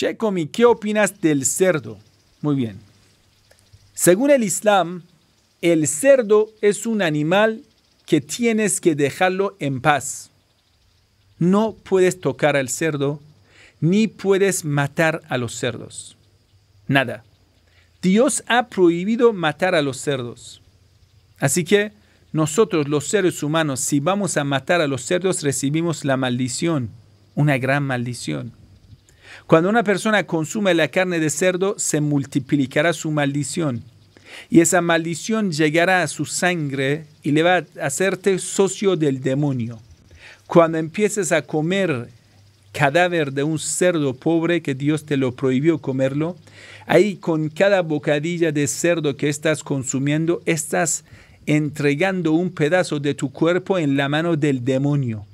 Che, ¿qué opinas del cerdo? Muy bien. Según el Islam, el cerdo es un animal que tienes que dejarlo en paz. No puedes tocar al cerdo, ni puedes matar a los cerdos. Nada. Dios ha prohibido matar a los cerdos. Así que nosotros los seres humanos, si vamos a matar a los cerdos, recibimos la maldición, una gran maldición. Cuando una persona consume la carne de cerdo, se multiplicará su maldición. Y esa maldición llegará a su sangre y le va a hacerte socio del demonio. Cuando empieces a comer cadáver de un cerdo pobre que Dios te lo prohibió comerlo, ahí con cada bocadilla de cerdo que estás consumiendo, estás entregando un pedazo de tu cuerpo en la mano del demonio.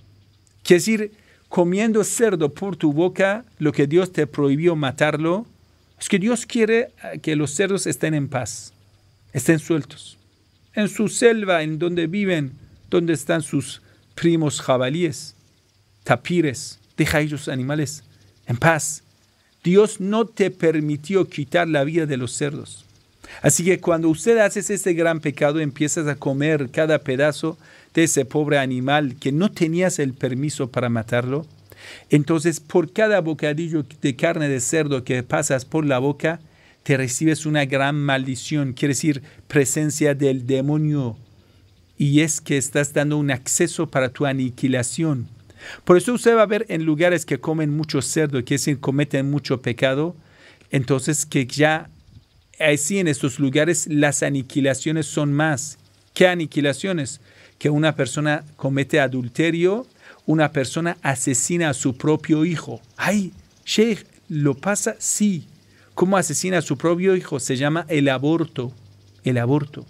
Quiere decir, comiendo cerdo por tu boca, lo que Dios te prohibió matarlo, es que Dios quiere eh, que los cerdos estén en paz, estén sueltos. En su selva, en donde viven, donde están sus primos jabalíes, tapires, deja a ellos animales en paz. Dios no te permitió quitar la vida de los cerdos. Así que cuando usted hace ese gran pecado, empiezas a comer cada pedazo de ese pobre animal que no tenías el permiso para matarlo. Entonces, por cada bocadillo de carne de cerdo que pasas por la boca, te recibes una gran maldición, quiere decir presencia del demonio. Y es que estás dando un acceso para tu aniquilación. Por eso usted va a ver en lugares que comen mucho cerdo, que cometen mucho pecado, entonces que ya Sí, en estos lugares las aniquilaciones son más. ¿Qué aniquilaciones? Que una persona comete adulterio, una persona asesina a su propio hijo. ¡Ay! Sheikh, ¿lo pasa? Sí. ¿Cómo asesina a su propio hijo? Se llama el aborto. El aborto.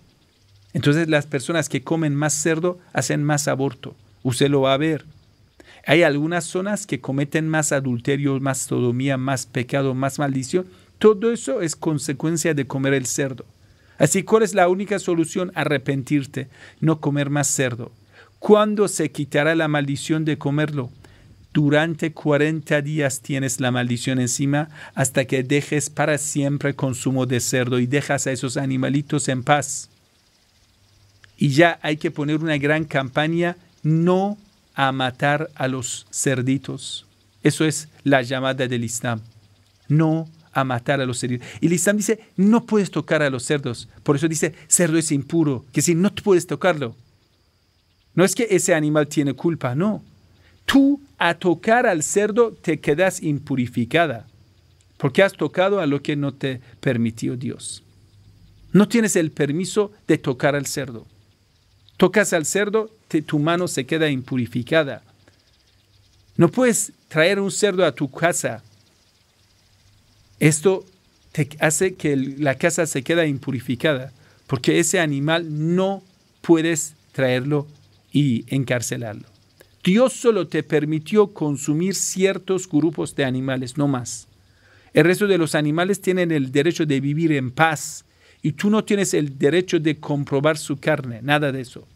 Entonces las personas que comen más cerdo hacen más aborto. Usted lo va a ver. Hay algunas zonas que cometen más adulterio, más sodomía, más pecado, más maldición todo eso es consecuencia de comer el cerdo. Así, ¿cuál es la única solución? Arrepentirte, no comer más cerdo. ¿Cuándo se quitará la maldición de comerlo? Durante 40 días tienes la maldición encima hasta que dejes para siempre consumo de cerdo y dejas a esos animalitos en paz. Y ya hay que poner una gran campaña no a matar a los cerditos. Eso es la llamada del Islam. No a matar a los cerdos. Y el Islam dice, no puedes tocar a los cerdos. Por eso dice, cerdo es impuro, que si no puedes tocarlo. No es que ese animal tiene culpa, no. Tú a tocar al cerdo te quedas impurificada, porque has tocado a lo que no te permitió Dios. No tienes el permiso de tocar al cerdo. Tocas al cerdo, tu mano se queda impurificada. No puedes traer un cerdo a tu casa esto te hace que la casa se queda impurificada, porque ese animal no puedes traerlo y encarcelarlo. Dios solo te permitió consumir ciertos grupos de animales, no más. El resto de los animales tienen el derecho de vivir en paz y tú no tienes el derecho de comprobar su carne, nada de eso.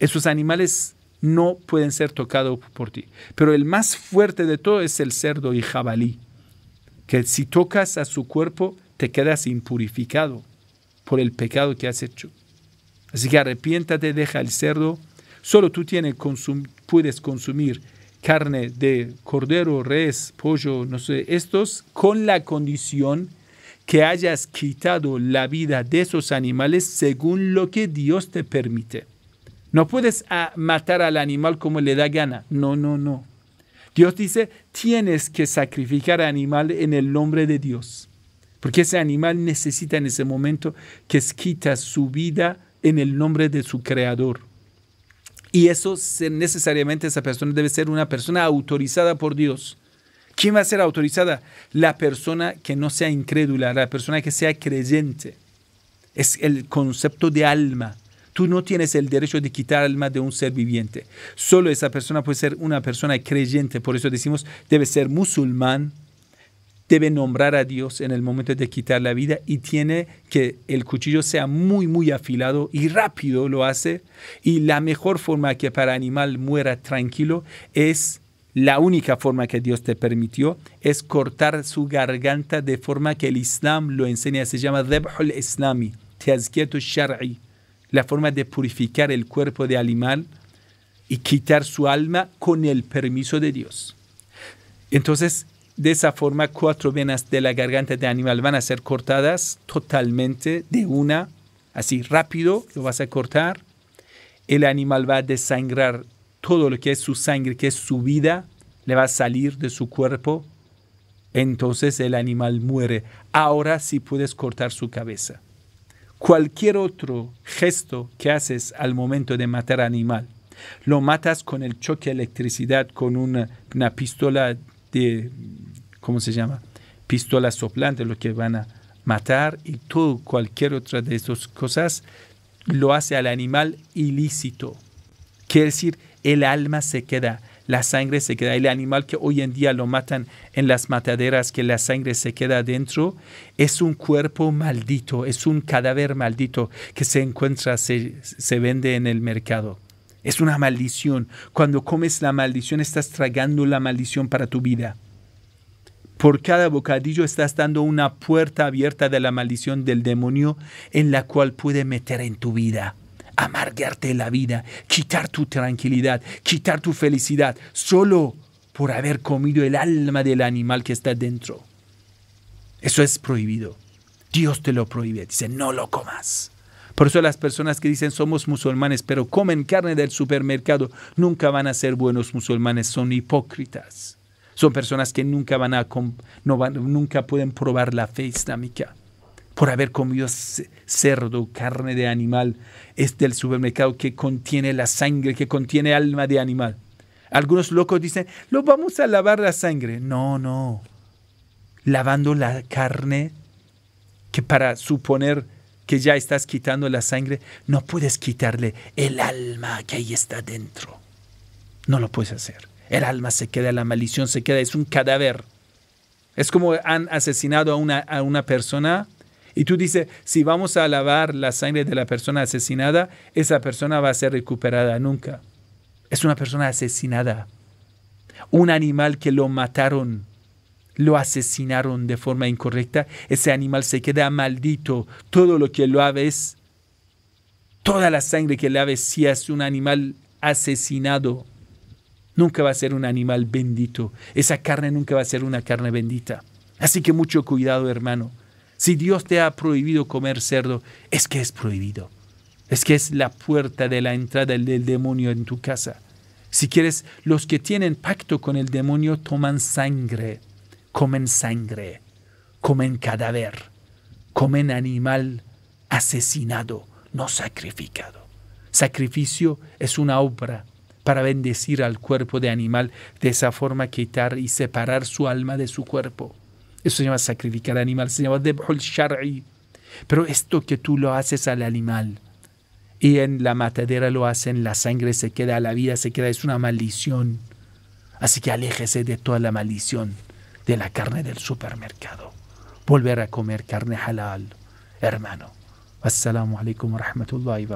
Esos animales no pueden ser tocados por ti. Pero el más fuerte de todo es el cerdo y jabalí que si tocas a su cuerpo te quedas impurificado por el pecado que has hecho. Así que arrepiéntate, deja el cerdo. Solo tú tienes puedes consumir carne de cordero, res, pollo, no sé, estos, con la condición que hayas quitado la vida de esos animales según lo que Dios te permite. No puedes ah, matar al animal como le da gana. No, no, no. Dios dice, tienes que sacrificar animal en el nombre de Dios, porque ese animal necesita en ese momento que quita su vida en el nombre de su creador. Y eso necesariamente esa persona debe ser una persona autorizada por Dios. ¿Quién va a ser autorizada? La persona que no sea incrédula, la persona que sea creyente. Es el concepto de alma. Tú no tienes el derecho de quitar alma de un ser viviente. Solo esa persona puede ser una persona creyente. Por eso decimos, debe ser musulmán, debe nombrar a Dios en el momento de quitar la vida y tiene que el cuchillo sea muy, muy afilado y rápido lo hace. Y la mejor forma que para animal muera tranquilo es la única forma que Dios te permitió es cortar su garganta de forma que el Islam lo enseña, se llama al Islami, Tazkietu Shar'i la forma de purificar el cuerpo de animal y quitar su alma con el permiso de Dios. Entonces, de esa forma, cuatro venas de la garganta de animal van a ser cortadas totalmente de una, así rápido, lo vas a cortar. El animal va a desangrar todo lo que es su sangre, que es su vida, le va a salir de su cuerpo. Entonces el animal muere. Ahora sí puedes cortar su cabeza cualquier otro gesto que haces al momento de matar animal. Lo matas con el choque de electricidad, con una, pistola de, ¿cómo se llama? Pistola soplante, lo que van a matar y todo, cualquier otra de esas cosas, lo hace al animal ilícito. Quiere decir, el alma se queda la sangre se queda. El animal que hoy en día lo matan en las mataderas, que la sangre se queda dentro, es un cuerpo maldito, es un cadáver maldito que se encuentra, se, se vende en el mercado. Es una maldición. Cuando comes la maldición, estás tragando la maldición para tu vida. Por cada bocadillo estás dando una puerta abierta de la maldición del demonio en la cual puede meter en tu vida amargarte la vida, quitar tu tranquilidad, quitar tu felicidad, solo por haber comido el alma del animal que está dentro. Eso es prohibido. Dios te lo prohíbe. Dice, no lo comas. Por eso las personas que dicen somos musulmanes pero comen carne del supermercado nunca van a ser buenos musulmanes, son hipócritas. Son personas que nunca van a nunca pueden probar la fe islámica por haber comido cerdo, carne de animal, es del supermercado que contiene la sangre, que contiene alma de animal. Algunos locos dicen, lo vamos a lavar la sangre. No, no. Lavando la carne, que para suponer que ya estás quitando la sangre, no puedes quitarle el alma que ahí está dentro. No lo puedes hacer. El alma se queda, la maldición se queda, es un cadáver. Es como han asesinado a una, a una persona y tú dices, si vamos a lavar la sangre de la persona asesinada, esa persona va a ser recuperada nunca. Es una persona asesinada. Un animal que lo mataron, lo asesinaron de forma incorrecta. Ese animal se queda maldito. Todo lo que lo aves, toda la sangre que le si es un animal asesinado, nunca va a ser un animal bendito. Esa carne nunca va a ser una carne bendita. Así que mucho cuidado, hermano. Si Dios te ha prohibido comer cerdo, es que es prohibido. Es que es la puerta de la entrada del demonio en tu casa. Si quieres, los que tienen pacto con el demonio toman sangre, comen sangre, comen cadáver, comen animal asesinado, no sacrificado. Sacrificio es una obra para bendecir al cuerpo de animal, de esa forma quitar y separar su alma de su cuerpo. Eso se llama sacrificar animal, se llama debhul shar'i. Pero esto que tú lo haces al animal y en la matadera lo hacen, la sangre se queda, la vida se queda, es una maldición. Así que aléjese de toda la maldición de la carne del supermercado. Volver a comer carne halal, hermano. Assalamu alaikum wa rahmatullahi